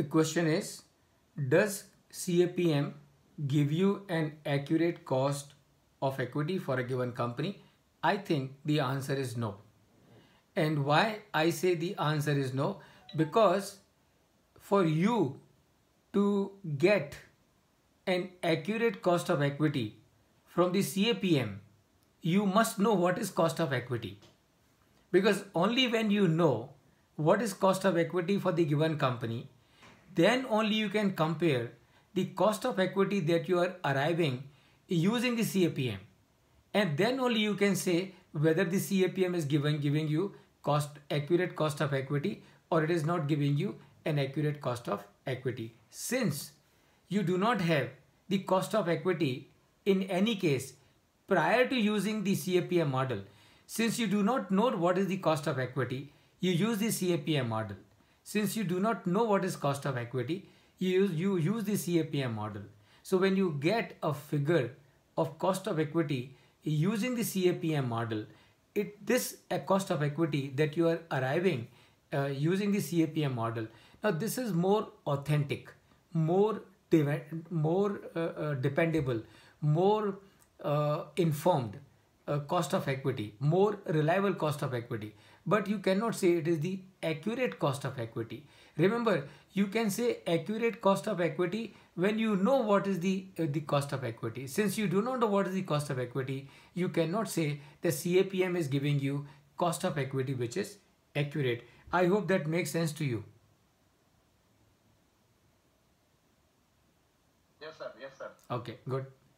The question is, does CAPM give you an accurate cost of equity for a given company? I think the answer is no. And why I say the answer is no? Because for you to get an accurate cost of equity from the CAPM, you must know what is cost of equity. Because only when you know what is cost of equity for the given company then only you can compare the cost of equity that you are arriving using the CAPM. And then only you can say whether the CAPM is giving, giving you cost accurate cost of equity or it is not giving you an accurate cost of equity. Since you do not have the cost of equity in any case prior to using the CAPM model, since you do not know what is the cost of equity, you use the CAPM model. Since you do not know what is cost of equity, you use, you use the CAPM model. So when you get a figure of cost of equity using the CAPM model, it this cost of equity that you are arriving uh, using the CAPM model. Now this is more authentic, more de more uh, uh, dependable, more uh, informed uh, cost of equity, more reliable cost of equity. But you cannot say it is the accurate cost of equity. Remember, you can say accurate cost of equity when you know what is the, uh, the cost of equity. Since you do not know what is the cost of equity, you cannot say the CAPM is giving you cost of equity which is accurate. I hope that makes sense to you. Yes, sir. Yes, sir. Okay, good.